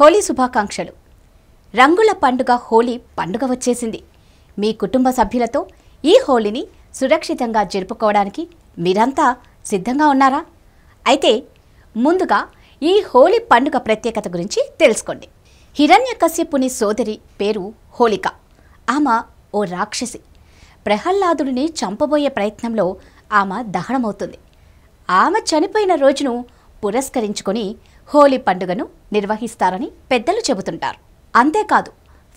హోలీ శుభాకాంక్షలు రంగుల పండుగ హోలీ పండుగ వచ్చేసింది మీ కుటుంబ సభ్యులతో ఈ హోలీని సురక్షితంగా జరుపుకోవడానికి మీరంతా సిద్ధంగా ఉన్నారా అయితే ముందుగా ఈ హోలీ పండుగ ప్రత్యేకత గురించి తెలుసుకోండి హిరణ్యకశ్యపుని సోదరి పేరు హోళిక ఆమె ఓ రాక్షసి ప్రహ్లాదుడిని చంపబోయే ప్రయత్నంలో ఆమె దహనమవుతుంది ఆమె చనిపోయిన రోజును పురస్కరించుకొని హోలీ పండుగను నిర్వహిస్తారని పెద్దలు చెబుతుంటారు అంతేకాదు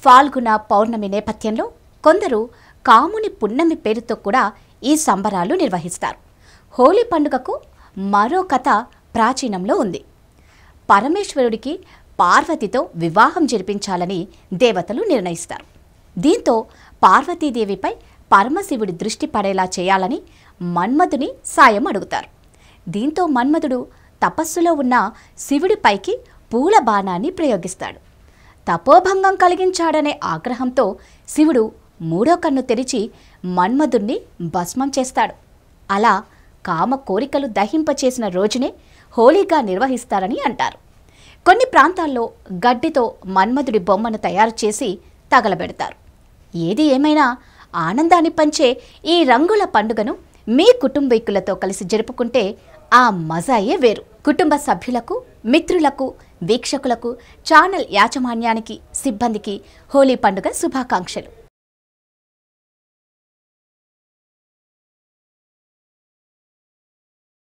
ఫాల్గుణ పౌర్ణమి నేపథ్యంలో కొందరు కాముని పున్నమి పేరుతో కూడా ఈ సంబరాలు నిర్వహిస్తారు హోలీ పండుగకు మరో కథ ప్రాచీనంలో ఉంది పరమేశ్వరుడికి పార్వతితో వివాహం జరిపించాలని దేవతలు నిర్ణయిస్తారు దీంతో పార్వతీదేవిపై పరమశివుడి దృష్టి పడేలా చేయాలని మన్మధుని సాయం అడుగుతారు దీంతో మన్మధుడు తపస్సులో ఉన్న శివుడిపైకి పూల బాణాన్ని ప్రయోగిస్తాడు తపోభంగం కలిగించాడనే ఆగ్రహంతో శివుడు మూడో కన్ను తెరిచి మన్మధుణ్ణి భస్మం చేస్తాడు అలా కామ కోరికలు దహింపచేసిన రోజునే హోలీగా నిర్వహిస్తారని అంటారు కొన్ని ప్రాంతాల్లో గడ్డితో మన్మధుడి బొమ్మను తయారు చేసి తగలబెడతారు ఏది ఏమైనా ఆనందాన్ని పంచే ఈ రంగుల పండుగను మీ కుటుంబీకులతో కలిసి జరుపుకుంటే ఆ మజాయే వేరు కుటుంబ సభ్యులకు మిత్రులకు వీక్షకులకు ఛానల్ యాజమాన్యానికి సిబ్బందికి హోలీ పండుగ శుభాకాంక్షలు